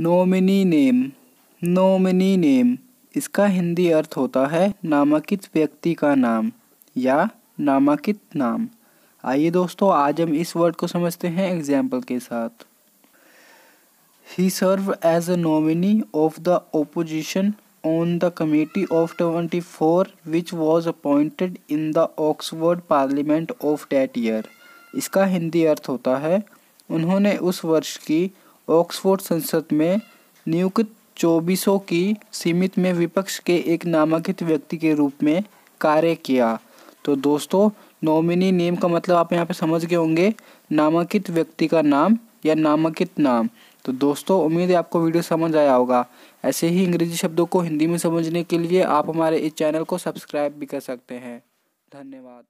nominee name nominee name इसका हिंदी अर्थ होता है नामांकित व्यक्ति का नाम या नामांकित नाम आइए दोस्तों आज हम इस वर्ड को समझते हैं एग्जाम्पल के साथ ही serve as a nominee of the opposition on the committee of twenty four which was appointed in the Oxford parliament of that year इसका हिंदी अर्थ होता है उन्होंने उस वर्ष की ऑक्सफोर्ड संसद में नियुक्त चौबीसों की सीमित में विपक्ष के एक नामांकित व्यक्ति के रूप में कार्य किया तो दोस्तों नॉमिनी नेम का मतलब आप यहाँ पे समझ गए होंगे नामांकित व्यक्ति का नाम या नामांकित नाम तो दोस्तों उम्मीद है आपको वीडियो समझ आया होगा ऐसे ही अंग्रेजी शब्दों को हिंदी में समझने के लिए आप हमारे इस चैनल को सब्सक्राइब भी कर सकते हैं धन्यवाद